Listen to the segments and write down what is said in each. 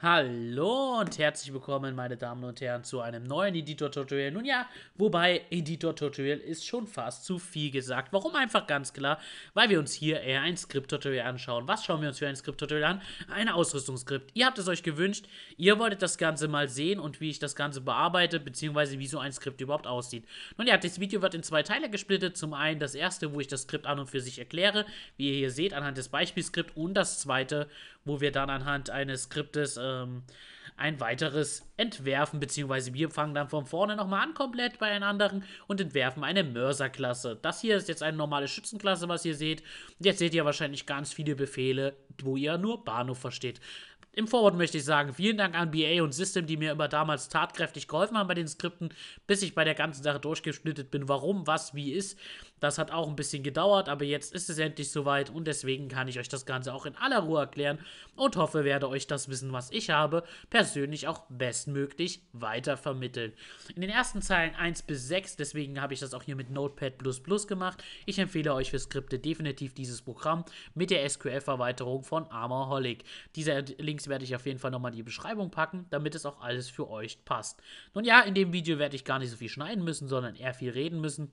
Hallo und herzlich willkommen, meine Damen und Herren, zu einem neuen Editor-Tutorial. Nun ja, wobei Editor-Tutorial ist schon fast zu viel gesagt. Warum einfach ganz klar? Weil wir uns hier eher ein Skript-Tutorial anschauen. Was schauen wir uns für ein Skript-Tutorial an? Ein Ausrüstungsskript. Ihr habt es euch gewünscht, ihr wolltet das Ganze mal sehen und wie ich das Ganze bearbeite, beziehungsweise wie so ein Skript überhaupt aussieht. Nun ja, das Video wird in zwei Teile gesplittet. Zum einen das erste, wo ich das Skript an und für sich erkläre, wie ihr hier seht, anhand des Beispielskript und das zweite, wo wir dann anhand eines Skriptes... Äh, ähm, ein weiteres entwerfen, beziehungsweise wir fangen dann von vorne nochmal an, komplett bei den anderen und entwerfen eine Mörserklasse. Das hier ist jetzt eine normale Schützenklasse, was ihr seht. Jetzt seht ihr wahrscheinlich ganz viele Befehle, wo ihr nur Bahnhof versteht. Im Vorwort möchte ich sagen, vielen Dank an BA und System, die mir immer damals tatkräftig geholfen haben bei den Skripten, bis ich bei der ganzen Sache durchgeschnittet bin, warum, was, wie ist. Das hat auch ein bisschen gedauert, aber jetzt ist es endlich soweit und deswegen kann ich euch das Ganze auch in aller Ruhe erklären und hoffe, werde euch das Wissen, was ich habe, persönlich auch bestmöglich weitervermitteln. In den ersten Zeilen 1 bis 6, deswegen habe ich das auch hier mit Notepad gemacht. Ich empfehle euch für Skripte definitiv dieses Programm mit der SQL-Verweiterung von Armorholic. Diese Links werde ich auf jeden Fall nochmal in die Beschreibung packen, damit es auch alles für euch passt. Nun ja, in dem Video werde ich gar nicht so viel schneiden müssen, sondern eher viel reden müssen.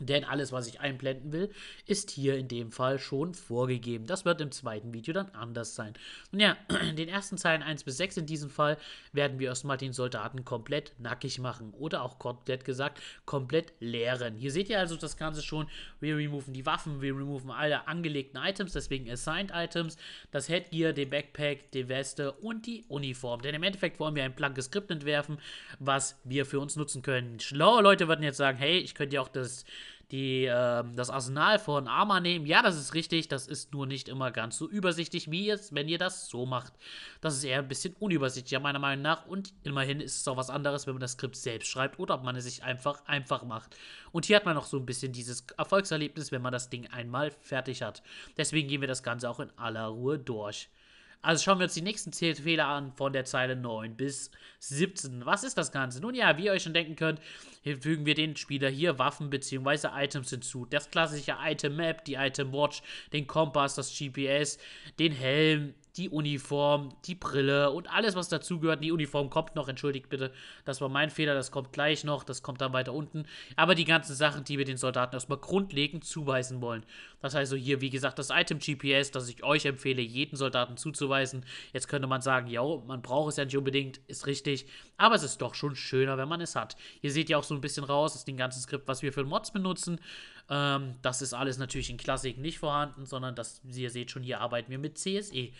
Denn alles, was ich einblenden will, ist hier in dem Fall schon vorgegeben. Das wird im zweiten Video dann anders sein. Nun ja, in den ersten Zeilen 1 bis 6 in diesem Fall werden wir erstmal den Soldaten komplett nackig machen. Oder auch komplett gesagt, komplett leeren. Hier seht ihr also das Ganze schon. Wir removen die Waffen, wir removen alle angelegten Items, deswegen Assigned Items, das Headgear, den Backpack, die Weste und die Uniform. Denn im Endeffekt wollen wir ein blankes Skript entwerfen, was wir für uns nutzen können. Schlaue Leute würden jetzt sagen, hey, ich könnte ja auch das die, äh, das Arsenal von Arma nehmen. Ja, das ist richtig, das ist nur nicht immer ganz so übersichtlich, wie jetzt, wenn ihr das so macht. Das ist eher ein bisschen unübersichtlicher, meiner Meinung nach. Und immerhin ist es auch was anderes, wenn man das Skript selbst schreibt oder ob man es sich einfach einfach macht. Und hier hat man noch so ein bisschen dieses Erfolgserlebnis, wenn man das Ding einmal fertig hat. Deswegen gehen wir das Ganze auch in aller Ruhe durch. Also schauen wir uns die nächsten 10 Fehler an von der Zeile 9 bis 17. Was ist das Ganze? Nun ja, wie ihr euch schon denken könnt, fügen wir den Spieler hier Waffen bzw. Items hinzu. Das klassische Item Map, die Item Watch, den Kompass, das GPS, den Helm, die Uniform, die Brille und alles, was dazugehört. Die Uniform kommt noch, entschuldigt bitte, das war mein Fehler, das kommt gleich noch, das kommt dann weiter unten. Aber die ganzen Sachen, die wir den Soldaten erstmal grundlegend zuweisen wollen. Das heißt, so hier, wie gesagt, das Item-GPS, das ich euch empfehle, jeden Soldaten zuzuweisen. Jetzt könnte man sagen, ja, man braucht es ja nicht unbedingt, ist richtig, aber es ist doch schon schöner, wenn man es hat. Hier seht ihr auch so ein bisschen raus, das ist den ganzen Skript, was wir für Mods benutzen. Ähm, das ist alles natürlich in Klassik nicht vorhanden, sondern das, wie ihr seht schon, hier arbeiten wir mit CSE.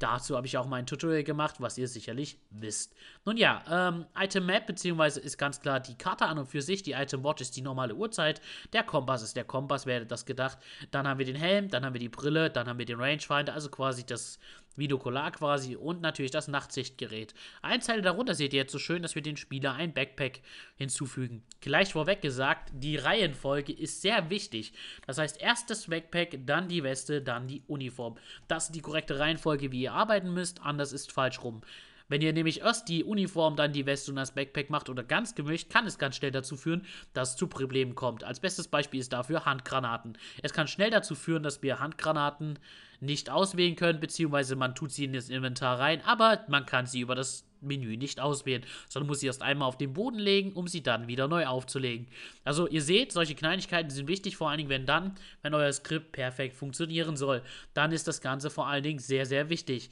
Dazu habe ich auch mal ein Tutorial gemacht, was ihr sicherlich wisst. Nun ja, ähm, Item Map beziehungsweise ist ganz klar die Karte an und für sich. Die Item Watch ist die normale Uhrzeit. Der Kompass ist der Kompass, wer hätte das gedacht. Dann haben wir den Helm, dann haben wir die Brille, dann haben wir den Rangefinder, also quasi das Videokollar quasi und natürlich das Nachtsichtgerät. Ein Teil darunter seht ihr jetzt so schön, dass wir den Spieler ein Backpack hinzufügen. Gleich vorweg gesagt, die Reihenfolge ist sehr wichtig. Das heißt, erst das Backpack, dann die Weste, dann die Uniform. Das ist die korrekte Reihenfolge, wie ihr arbeiten müsst, anders ist falsch rum. Wenn ihr nämlich erst die Uniform, dann die Weste und das Backpack macht oder ganz gemischt, kann es ganz schnell dazu führen, dass es zu Problemen kommt. Als bestes Beispiel ist dafür Handgranaten. Es kann schnell dazu führen, dass wir Handgranaten nicht auswählen können, beziehungsweise man tut sie in das Inventar rein, aber man kann sie über das Menü nicht auswählen, sondern muss sie erst einmal auf den Boden legen, um sie dann wieder neu aufzulegen. Also ihr seht, solche Kleinigkeiten sind wichtig, vor allen Dingen wenn dann, wenn euer Skript perfekt funktionieren soll, dann ist das Ganze vor allen Dingen sehr, sehr wichtig.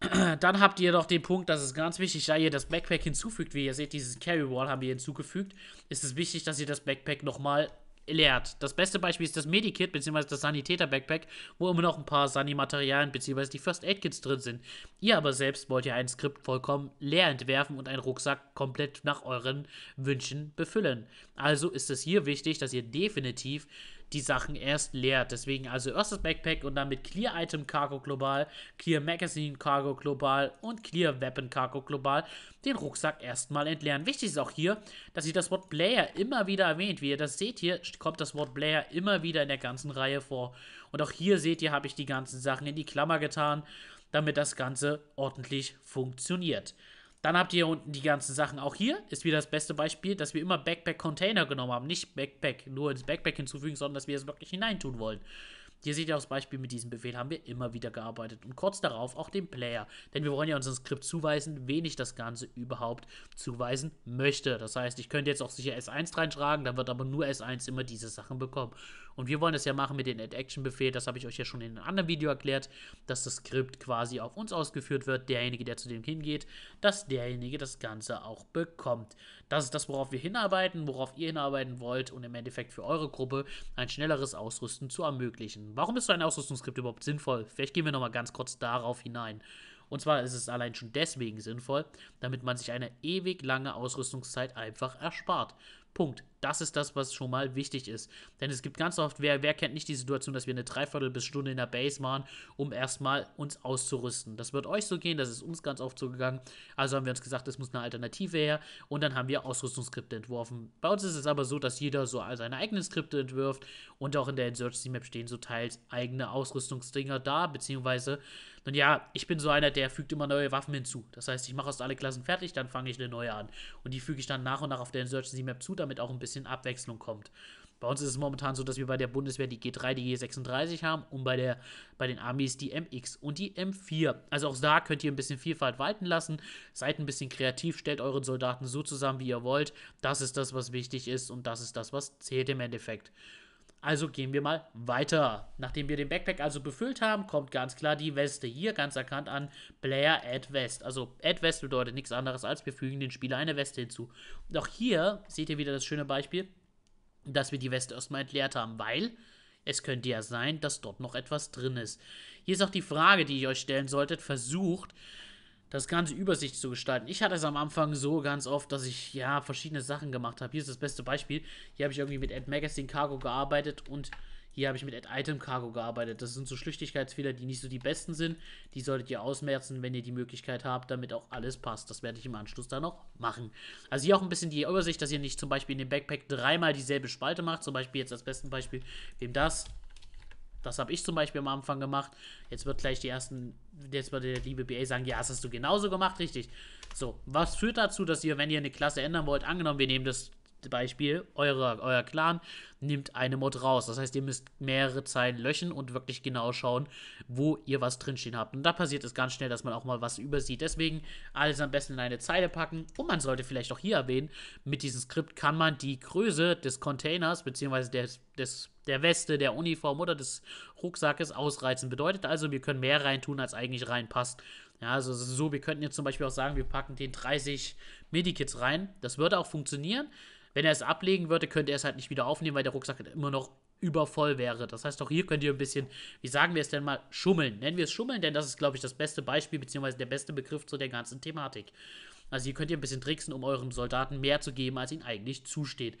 Dann habt ihr noch den Punkt, dass es ganz wichtig, ist, da ihr das Backpack hinzufügt, wie ihr seht, dieses Carry Wall haben wir hinzugefügt, ist es wichtig, dass ihr das Backpack nochmal leert. Das beste Beispiel ist das Medikit bzw. das Sanitäter-Backpack, wo immer noch ein paar Sani-Materialien, bzw. die First Aid Kits drin sind. Ihr aber selbst wollt ja ein Skript vollkommen leer entwerfen und einen Rucksack komplett nach euren Wünschen befüllen. Also ist es hier wichtig, dass ihr definitiv die Sachen erst leert. Deswegen also erst das Backpack und dann mit Clear Item Cargo Global, Clear Magazine Cargo Global und Clear Weapon Cargo Global den Rucksack erstmal entleeren. Wichtig ist auch hier, dass ihr das Wort Player immer wieder erwähnt. Wie ihr das seht hier, kommt das Wort Player immer wieder in der ganzen Reihe vor. Und auch hier seht ihr, habe ich die ganzen Sachen in die Klammer getan, damit das Ganze ordentlich funktioniert. Dann habt ihr hier unten die ganzen Sachen. Auch hier ist wieder das beste Beispiel, dass wir immer Backpack-Container genommen haben. Nicht Backpack, nur ins Backpack hinzufügen, sondern dass wir es wirklich hineintun wollen. Hier seht ihr auch das Beispiel, mit diesem Befehl haben wir immer wieder gearbeitet und kurz darauf auch den Player, denn wir wollen ja unserem Skript zuweisen, wen ich das Ganze überhaupt zuweisen möchte. Das heißt, ich könnte jetzt auch sicher S1 reinschlagen, dann wird aber nur S1 immer diese Sachen bekommen. Und wir wollen das ja machen mit dem Add-Action-Befehl, das habe ich euch ja schon in einem anderen Video erklärt, dass das Skript quasi auf uns ausgeführt wird, derjenige, der zu dem hingeht, dass derjenige das Ganze auch bekommt. Das ist das, worauf wir hinarbeiten, worauf ihr hinarbeiten wollt und im Endeffekt für eure Gruppe ein schnelleres Ausrüsten zu ermöglichen. Warum ist so ein Ausrüstungsskript überhaupt sinnvoll? Vielleicht gehen wir nochmal ganz kurz darauf hinein. Und zwar ist es allein schon deswegen sinnvoll, damit man sich eine ewig lange Ausrüstungszeit einfach erspart. Punkt. Das ist das, was schon mal wichtig ist. Denn es gibt ganz oft, wer, wer kennt nicht die Situation, dass wir eine Dreiviertel bis Stunde in der Base waren, um erstmal uns auszurüsten. Das wird euch so gehen, das ist uns ganz oft so gegangen. Also haben wir uns gesagt, es muss eine Alternative her und dann haben wir Ausrüstungsskripte entworfen. Bei uns ist es aber so, dass jeder so seine eigenen Skripte entwirft und auch in der Insurgency Map stehen so teils eigene Ausrüstungsdinger da, beziehungsweise, nun ja, ich bin so einer, der fügt immer neue Waffen hinzu. Das heißt, ich mache erst alle Klassen fertig, dann fange ich eine neue an. Und die füge ich dann nach und nach auf der Insurgency Map zu, damit auch ein bisschen bisschen Abwechslung kommt. Bei uns ist es momentan so, dass wir bei der Bundeswehr die G3, die G36 haben und bei, der, bei den Armees die MX und die M4. Also auch da könnt ihr ein bisschen Vielfalt walten lassen. Seid ein bisschen kreativ, stellt euren Soldaten so zusammen, wie ihr wollt. Das ist das, was wichtig ist und das ist das, was zählt im Endeffekt. Also gehen wir mal weiter. Nachdem wir den Backpack also befüllt haben, kommt ganz klar die Weste hier ganz erkannt an Player Add West. Also Add West bedeutet nichts anderes als wir fügen den Spieler eine Weste hinzu. Und auch hier seht ihr wieder das schöne Beispiel, dass wir die Weste erstmal entleert haben, weil es könnte ja sein, dass dort noch etwas drin ist. Hier ist auch die Frage, die ihr euch stellen solltet. Versucht, das Ganze übersichtlich zu gestalten. Ich hatte es am Anfang so ganz oft, dass ich ja verschiedene Sachen gemacht habe. Hier ist das beste Beispiel. Hier habe ich irgendwie mit Ad Magazine Cargo gearbeitet und hier habe ich mit Ad Item Cargo gearbeitet. Das sind so Schlüchtigkeitsfehler, die nicht so die besten sind. Die solltet ihr ausmerzen, wenn ihr die Möglichkeit habt, damit auch alles passt. Das werde ich im Anschluss dann noch machen. Also hier auch ein bisschen die Übersicht, dass ihr nicht zum Beispiel in dem Backpack dreimal dieselbe Spalte macht. Zum Beispiel jetzt als besten Beispiel, wem das das habe ich zum Beispiel am Anfang gemacht. Jetzt wird gleich die ersten, jetzt wird der liebe BA sagen, ja, das hast du genauso gemacht, richtig. So, was führt dazu, dass ihr, wenn ihr eine Klasse ändern wollt, angenommen, wir nehmen das Beispiel, eure, euer Clan nimmt eine Mod raus. Das heißt, ihr müsst mehrere Zeilen löschen und wirklich genau schauen, wo ihr was drinstehen habt. Und da passiert es ganz schnell, dass man auch mal was übersieht. Deswegen alles am besten in eine Zeile packen. Und man sollte vielleicht auch hier erwähnen, mit diesem Skript kann man die Größe des Containers bzw. des, des der Weste, der Uniform oder des Rucksackes ausreizen. Bedeutet also, wir können mehr reintun, als eigentlich reinpasst. Ja, also so, wir könnten jetzt zum Beispiel auch sagen, wir packen den 30 Medikits rein. Das würde auch funktionieren. Wenn er es ablegen würde, könnte er es halt nicht wieder aufnehmen, weil der Rucksack halt immer noch übervoll wäre. Das heißt, auch hier könnt ihr ein bisschen, wie sagen wir es denn mal, schummeln. Nennen wir es schummeln, denn das ist, glaube ich, das beste Beispiel, beziehungsweise der beste Begriff zu der ganzen Thematik. Also hier könnt ihr ein bisschen tricksen, um eurem Soldaten mehr zu geben, als ihnen eigentlich zusteht.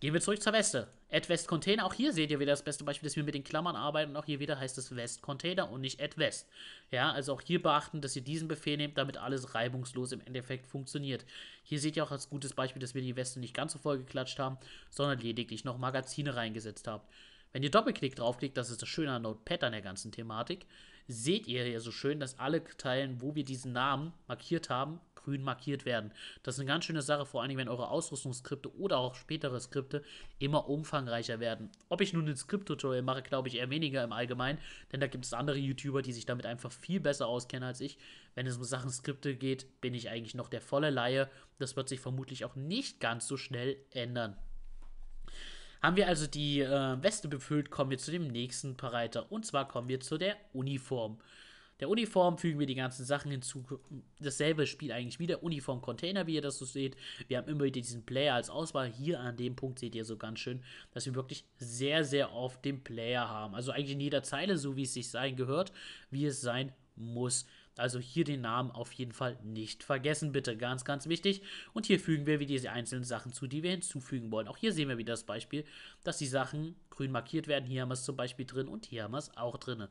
Gehen wir zurück zur Weste. Add West Container, auch hier seht ihr wieder das beste Beispiel, dass wir mit den Klammern arbeiten und auch hier wieder heißt es West Container und nicht Add West. Ja, also auch hier beachten, dass ihr diesen Befehl nehmt, damit alles reibungslos im Endeffekt funktioniert. Hier seht ihr auch als gutes Beispiel, dass wir die Weste nicht ganz so voll geklatscht haben, sondern lediglich noch Magazine reingesetzt haben. Wenn ihr Doppelklick draufklickt, das ist das Schöne an Notepad an der ganzen Thematik, seht ihr hier so schön, dass alle Teilen, wo wir diesen Namen markiert haben, grün markiert werden. Das ist eine ganz schöne Sache, vor allem wenn eure Ausrüstungsskripte oder auch spätere Skripte immer umfangreicher werden. Ob ich nun ein Skript-Tutorial mache, glaube ich eher weniger im Allgemeinen, denn da gibt es andere YouTuber, die sich damit einfach viel besser auskennen als ich. Wenn es um Sachen Skripte geht, bin ich eigentlich noch der volle Laie. Das wird sich vermutlich auch nicht ganz so schnell ändern. Haben wir also die äh, Weste befüllt, kommen wir zu dem nächsten Pareiter. Und zwar kommen wir zu der Uniform der Uniform fügen wir die ganzen Sachen hinzu. Dasselbe Spiel eigentlich wieder. Uniform-Container, wie ihr das so seht. Wir haben immer wieder diesen Player als Auswahl. Hier an dem Punkt seht ihr so ganz schön, dass wir wirklich sehr, sehr oft den Player haben. Also eigentlich in jeder Zeile, so wie es sich sein gehört, wie es sein muss. Also hier den Namen auf jeden Fall nicht vergessen, bitte. Ganz, ganz wichtig. Und hier fügen wir wieder diese einzelnen Sachen zu, die wir hinzufügen wollen. Auch hier sehen wir wieder das Beispiel, dass die Sachen grün markiert werden. Hier haben wir es zum Beispiel drin und hier haben wir es auch drin.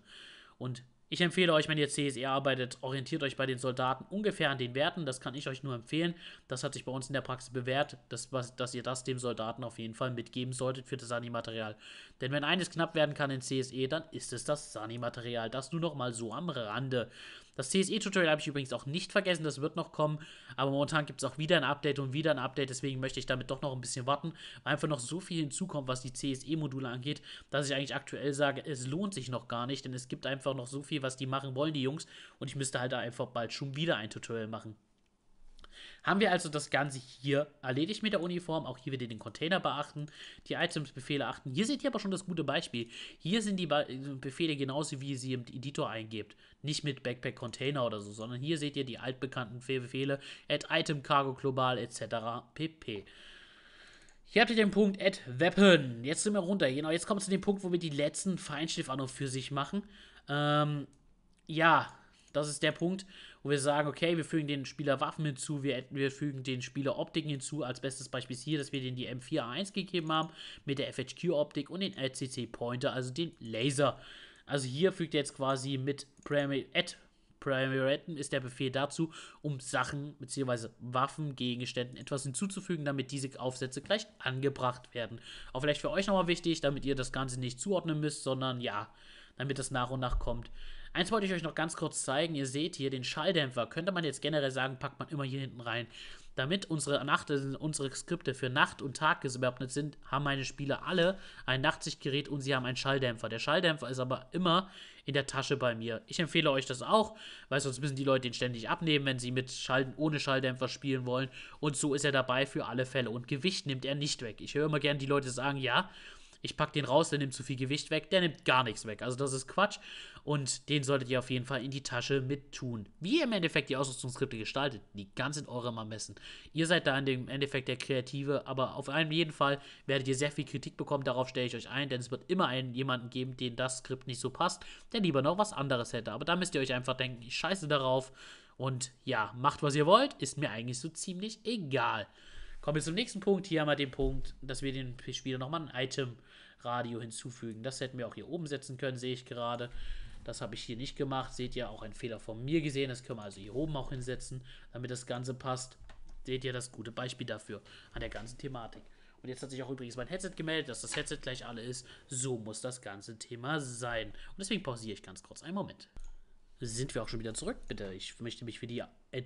Und ich empfehle euch, wenn ihr CSE arbeitet, orientiert euch bei den Soldaten ungefähr an den Werten. Das kann ich euch nur empfehlen. Das hat sich bei uns in der Praxis bewährt, dass, was, dass ihr das dem Soldaten auf jeden Fall mitgeben solltet für das Animaterial. Denn wenn eines knapp werden kann in CSE, dann ist es das Sunny-Material. Das nur noch mal so am Rande. Das CSE-Tutorial habe ich übrigens auch nicht vergessen, das wird noch kommen. Aber momentan gibt es auch wieder ein Update und wieder ein Update, deswegen möchte ich damit doch noch ein bisschen warten, weil einfach noch so viel hinzukommt, was die CSE-Module angeht, dass ich eigentlich aktuell sage, es lohnt sich noch gar nicht, denn es gibt einfach noch so viel, was die machen wollen, die Jungs. Und ich müsste halt da einfach bald schon wieder ein Tutorial machen. Haben wir also das Ganze hier erledigt mit der Uniform. Auch hier wieder den Container beachten, die Items-Befehle achten. Hier seht ihr aber schon das gute Beispiel. Hier sind die äh, Befehle genauso, wie ihr sie im Editor eingebt. Nicht mit Backpack-Container oder so, sondern hier seht ihr die altbekannten Befehle. Add Item Cargo Global etc. pp. Hier habt ihr den Punkt Add Weapon. Jetzt sind wir runter. Genau, jetzt kommt es zu dem Punkt, wo wir die letzten Feinstift an und für sich machen. Ähm, ja, das ist der Punkt, wo wir sagen, okay, wir fügen den Spieler Waffen hinzu, wir, wir fügen den Spieler Optiken hinzu. Als bestes Beispiel ist hier, dass wir den die M4A1 gegeben haben mit der FHQ-Optik und den LCC Pointer, also den Laser. Also hier fügt er jetzt quasi mit Primary add Primary retten ist der Befehl dazu, um Sachen bzw. Waffen, Gegenständen etwas hinzuzufügen, damit diese Aufsätze gleich angebracht werden. Auch vielleicht für euch nochmal wichtig, damit ihr das Ganze nicht zuordnen müsst, sondern ja, damit das nach und nach kommt. Eins wollte ich euch noch ganz kurz zeigen. Ihr seht hier den Schalldämpfer. Könnte man jetzt generell sagen, packt man immer hier hinten rein. Damit unsere, Nacht, äh, unsere Skripte für Nacht und Tag gewappnet sind, haben meine Spieler alle ein Nachtsichtgerät und sie haben einen Schalldämpfer. Der Schalldämpfer ist aber immer in der Tasche bei mir. Ich empfehle euch das auch, weil sonst müssen die Leute den ständig abnehmen, wenn sie mit Schalten ohne Schalldämpfer spielen wollen. Und so ist er dabei für alle Fälle. Und Gewicht nimmt er nicht weg. Ich höre immer gern die Leute sagen, ja, ich packe den raus, der nimmt zu viel Gewicht weg, der nimmt gar nichts weg. Also das ist Quatsch und den solltet ihr auf jeden Fall in die Tasche mit tun. Wie ihr im Endeffekt die Ausrüstungskripte gestaltet, die ganz in eurem Ermessen. Ihr seid da in dem Endeffekt der Kreative, aber auf jeden Fall werdet ihr sehr viel Kritik bekommen, darauf stelle ich euch ein, denn es wird immer einen, jemanden geben, den das Skript nicht so passt, der lieber noch was anderes hätte. Aber da müsst ihr euch einfach denken, ich scheiße darauf und ja, macht was ihr wollt, ist mir eigentlich so ziemlich egal. Kommen wir zum nächsten Punkt. Hier haben wir den Punkt, dass wir den Spieler nochmal ein Item-Radio hinzufügen. Das hätten wir auch hier oben setzen können, sehe ich gerade. Das habe ich hier nicht gemacht. Seht ihr, auch einen Fehler von mir gesehen. Das können wir also hier oben auch hinsetzen, damit das Ganze passt. Seht ihr das gute Beispiel dafür an der ganzen Thematik. Und jetzt hat sich auch übrigens mein Headset gemeldet, dass das Headset gleich alle ist. So muss das ganze Thema sein. Und deswegen pausiere ich ganz kurz. Einen Moment sind wir auch schon wieder zurück. Bitte, ich möchte mich für die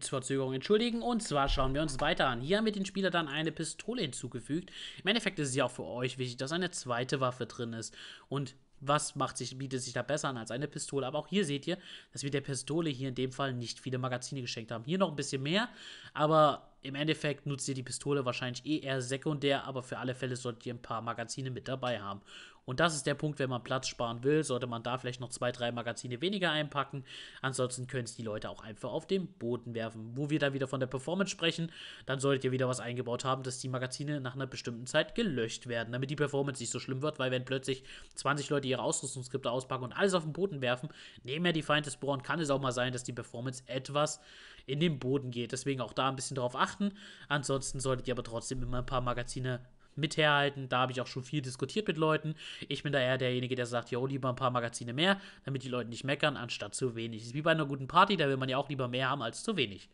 Verzögerung entschuldigen. Und zwar schauen wir uns weiter an. Hier haben wir den Spieler dann eine Pistole hinzugefügt. Im Endeffekt ist es ja auch für euch wichtig, dass eine zweite Waffe drin ist. Und was macht sich, bietet sich da besser an als eine Pistole. Aber auch hier seht ihr, dass wir der Pistole hier in dem Fall nicht viele Magazine geschenkt haben. Hier noch ein bisschen mehr, aber im Endeffekt nutzt ihr die Pistole wahrscheinlich eh eher sekundär, aber für alle Fälle solltet ihr ein paar Magazine mit dabei haben. Und das ist der Punkt, wenn man Platz sparen will, sollte man da vielleicht noch zwei, drei Magazine weniger einpacken. Ansonsten können es die Leute auch einfach auf den Boden werfen. Wo wir da wieder von der Performance sprechen, dann solltet ihr wieder was eingebaut haben, dass die Magazine nach einer bestimmten Zeit gelöscht werden, damit die Performance nicht so schlimm wird, weil wenn plötzlich 20 Leute ihre Ausrüstungskripte auspacken und alles auf den Boden werfen, nehmen ja die Feind des Bohren, kann es auch mal sein, dass die Performance etwas in den Boden geht. Deswegen auch da ein bisschen drauf achten. Ansonsten solltet ihr aber trotzdem immer ein paar Magazine mit herhalten. Da habe ich auch schon viel diskutiert mit Leuten. Ich bin da eher derjenige, der sagt, jo, lieber ein paar Magazine mehr, damit die Leute nicht meckern, anstatt zu wenig. Das ist wie bei einer guten Party, da will man ja auch lieber mehr haben als zu wenig.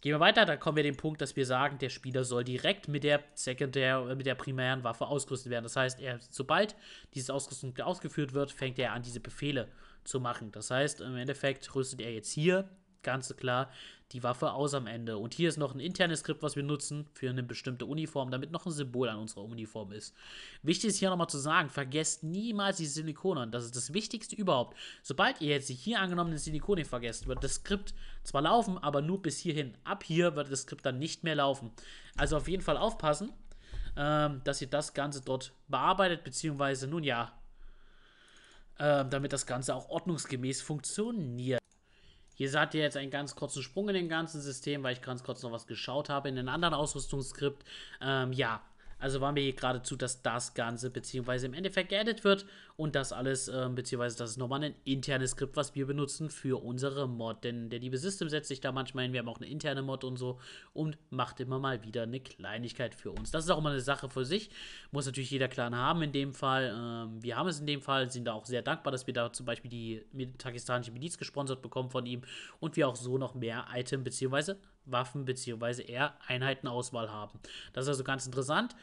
Gehen wir weiter, da kommen wir den Punkt, dass wir sagen, der Spieler soll direkt mit der sekundär, äh, mit der primären Waffe ausgerüstet werden. Das heißt, er, sobald diese Ausrüstung ausgeführt wird, fängt er an, diese Befehle zu machen. Das heißt, im Endeffekt rüstet er jetzt hier ganz klar die Waffe aus am Ende. Und hier ist noch ein internes Skript, was wir nutzen für eine bestimmte Uniform, damit noch ein Symbol an unserer Uniform ist. Wichtig ist hier nochmal zu sagen, vergesst niemals die Silikonen. Das ist das Wichtigste überhaupt. Sobald ihr jetzt die hier angenommenen Silikonen vergesst, wird das Skript zwar laufen, aber nur bis hierhin. Ab hier wird das Skript dann nicht mehr laufen. Also auf jeden Fall aufpassen, ähm, dass ihr das Ganze dort bearbeitet, beziehungsweise nun ja, äh, damit das Ganze auch ordnungsgemäß funktioniert. Hier seht ihr jetzt einen ganz kurzen Sprung in dem ganzen System, weil ich ganz kurz noch was geschaut habe in den anderen Ausrüstungsskript. Ähm, ja, also waren wir hier geradezu, dass das Ganze beziehungsweise im Endeffekt geedit wird und das alles, äh, beziehungsweise das ist nochmal ein internes Skript, was wir benutzen für unsere Mod. Denn der liebe System setzt sich da manchmal hin, wir haben auch eine interne Mod und so und macht immer mal wieder eine Kleinigkeit für uns. Das ist auch immer eine Sache für sich, muss natürlich jeder Clan haben in dem Fall. Ähm, wir haben es in dem Fall, sind da auch sehr dankbar, dass wir da zum Beispiel die, die pakistanische Miliz gesponsert bekommen von ihm und wir auch so noch mehr Item beziehungsweise Waffen bzw. eher Einheitenauswahl haben. Das ist also ganz interessant.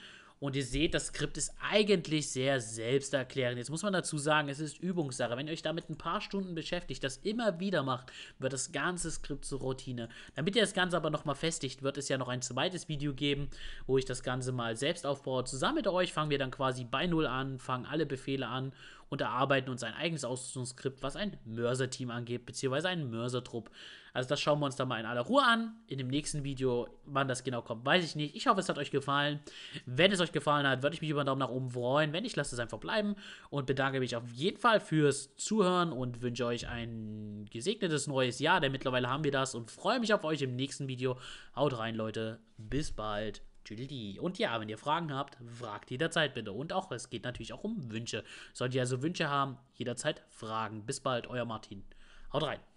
Und ihr seht, das Skript ist eigentlich sehr selbsterklärend. Jetzt muss man dazu sagen, es ist Übungssache. Wenn ihr euch damit ein paar Stunden beschäftigt, das immer wieder macht, wird das ganze Skript zur Routine. Damit ihr das Ganze aber nochmal festigt, wird es ja noch ein zweites Video geben, wo ich das Ganze mal selbst aufbaue. Zusammen mit euch fangen wir dann quasi bei Null an, fangen alle Befehle an und erarbeiten uns ein eigenes Ausrüstungsskript, was ein Mörserteam angeht, beziehungsweise einen Mörsertrupp. Also das schauen wir uns dann mal in aller Ruhe an. In dem nächsten Video, wann das genau kommt, weiß ich nicht. Ich hoffe, es hat euch gefallen. Wenn es euch gefallen hat, würde ich mich über einen Daumen nach oben freuen. Wenn nicht, lasst es einfach bleiben und bedanke mich auf jeden Fall fürs Zuhören und wünsche euch ein gesegnetes neues Jahr, denn mittlerweile haben wir das und freue mich auf euch im nächsten Video. Haut rein, Leute. Bis bald. Tschüdeldi. Und ja, wenn ihr Fragen habt, fragt jederzeit bitte. Und auch, es geht natürlich auch um Wünsche. Solltet ihr also Wünsche haben, jederzeit fragen. Bis bald, euer Martin. Haut rein.